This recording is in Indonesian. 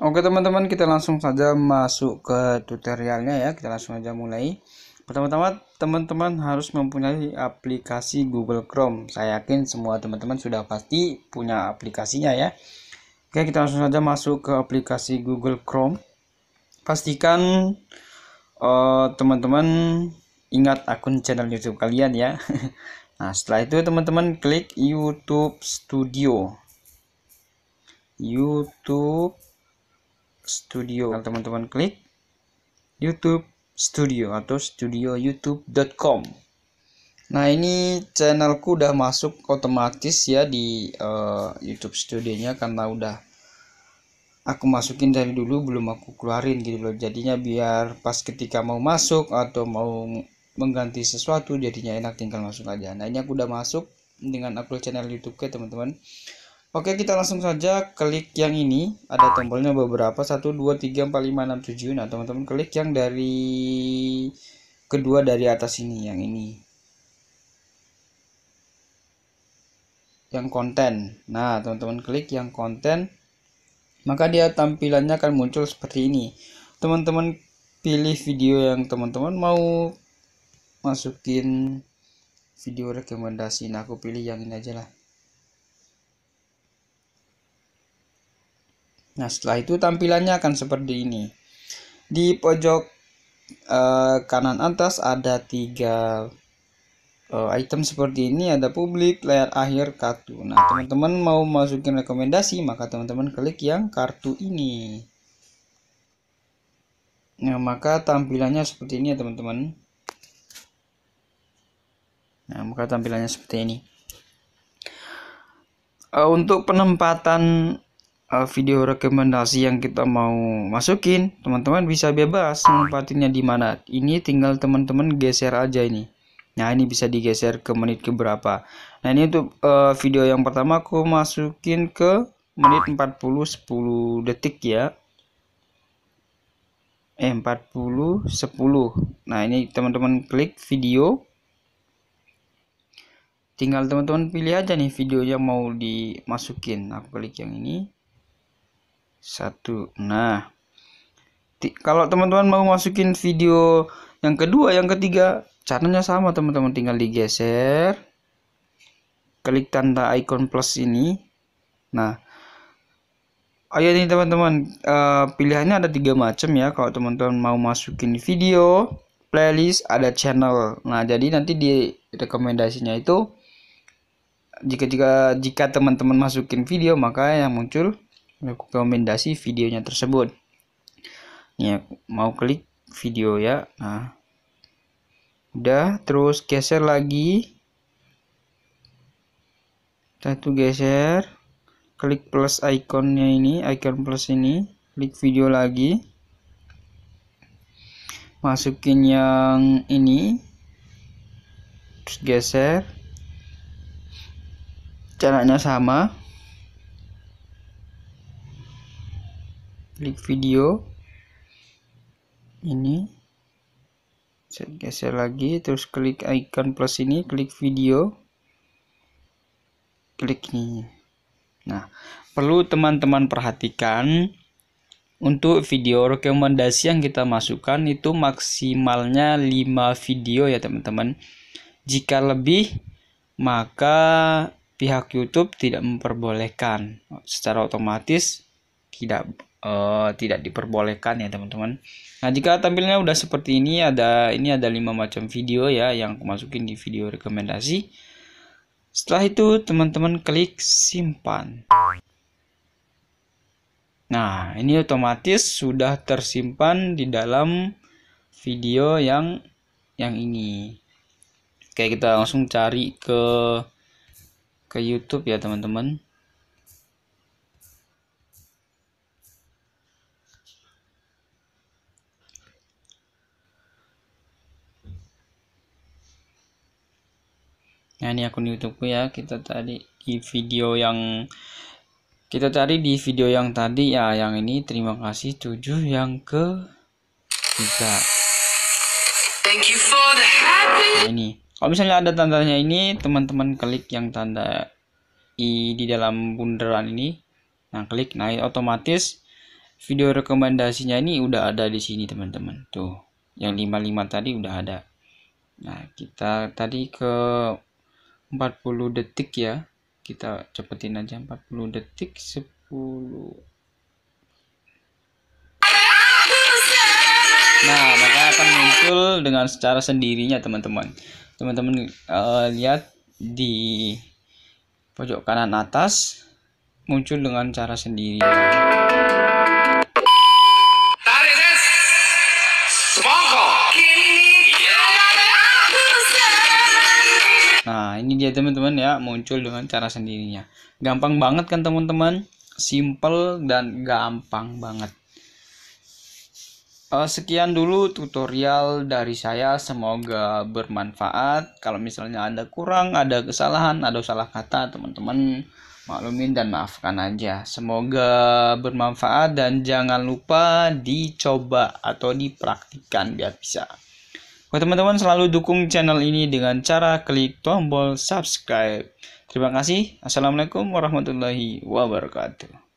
Oke teman-teman kita langsung saja masuk ke tutorialnya ya kita langsung aja mulai pertama-tama teman-teman harus mempunyai aplikasi Google Chrome saya yakin semua teman-teman sudah pasti punya aplikasinya ya Oke kita langsung saja masuk ke aplikasi Google Chrome pastikan eh, teman-teman uh, ingat akun channel YouTube kalian ya nah setelah itu teman-teman klik YouTube Studio YouTube Studio teman-teman klik YouTube Studio atau studio youtube.com Nah ini channelku udah masuk otomatis ya di uh, YouTube studionya karena udah aku masukin dari dulu belum aku keluarin gitu loh jadinya biar pas ketika mau masuk atau mau mengganti sesuatu jadinya enak tinggal masuk aja nah ini aku udah masuk dengan upload channel YouTube ke teman-teman Oke, kita langsung saja klik yang ini. Ada tombolnya beberapa, 1, 2, 3, 4, 5, 6, 7. Nah, teman-teman klik yang dari kedua dari atas ini, yang ini. Yang konten. Nah, teman-teman klik yang konten. Maka dia tampilannya akan muncul seperti ini. Teman-teman pilih video yang teman-teman mau masukin video rekomendasi. Nah, aku pilih yang ini aja lah. Nah, setelah itu tampilannya akan seperti ini. Di pojok eh, kanan atas ada tiga eh, item seperti ini. Ada publik, layar akhir, kartu. Nah, teman-teman mau masukin rekomendasi, maka teman-teman klik yang kartu ini. Nah, maka tampilannya seperti ini ya, teman-teman. Nah, maka tampilannya seperti ini. Uh, untuk penempatan uh, video rekomendasi yang kita mau masukin, teman-teman bisa bebas tempatnya di mana. Ini tinggal teman-teman geser aja ini. Nah, ini bisa digeser ke menit ke berapa. Nah, ini untuk uh, video yang pertama aku masukin ke menit 40 10 detik ya. Eh, 40 10. Nah, ini teman-teman klik video tinggal teman-teman pilih aja nih videonya mau dimasukin aku klik yang ini satu nah kalau teman-teman mau masukin video yang kedua yang ketiga caranya sama teman-teman tinggal digeser klik tanda icon plus ini nah Oh ayo nih teman-teman uh, pilihannya ada tiga macam ya kalau teman-teman mau masukin video playlist ada channel nah jadi nanti di rekomendasinya itu jika jika jika teman-teman masukin video maka yang muncul rekomendasi videonya tersebut nih ya, mau klik video ya nah udah terus geser lagi satu geser klik plus ikonnya ini icon plus ini klik video lagi masukin yang ini terus geser caranya sama klik video ini saya geser lagi terus klik icon plus ini klik video klik ini nah perlu teman-teman perhatikan untuk video rekomendasi yang kita masukkan itu maksimalnya 5 video ya teman-teman jika lebih maka pihak YouTube tidak memperbolehkan secara otomatis tidak uh, tidak diperbolehkan ya teman-teman nah jika tampilnya udah seperti ini ada ini ada lima macam video ya yang aku masukin di video rekomendasi setelah itu teman-teman klik simpan nah ini otomatis sudah tersimpan di dalam video yang yang ini oke kita langsung cari ke ke YouTube ya teman-teman Nah ini akun YouTubeku ya. Kita tadi di video yang kita cari di video yang tadi ya yang ini terima kasih 7 yang ke 3 Thank you for the happy. Nah, ini kalau misalnya ada tandanya ini teman-teman klik yang tanda i di dalam bundaran ini nah klik nah otomatis video rekomendasinya ini udah ada di sini teman-teman tuh yang 55 tadi udah ada nah kita tadi ke 40 detik ya kita cepetin aja 40 detik 10 nah maka akan muncul dengan secara sendirinya teman-teman teman-teman uh, lihat di pojok kanan atas muncul dengan cara sendiri dia teman-teman ya muncul dengan cara sendirinya gampang banget kan teman-teman simple dan gampang banget eh, sekian dulu tutorial dari saya semoga bermanfaat kalau misalnya ada kurang ada kesalahan ada salah kata teman-teman maklumin dan maafkan aja. Semoga bermanfaat dan jangan lupa dicoba atau dipraktikkan biar bisa. Buat teman-teman selalu dukung channel ini dengan cara klik tombol subscribe. Terima kasih. Assalamualaikum warahmatullahi wabarakatuh.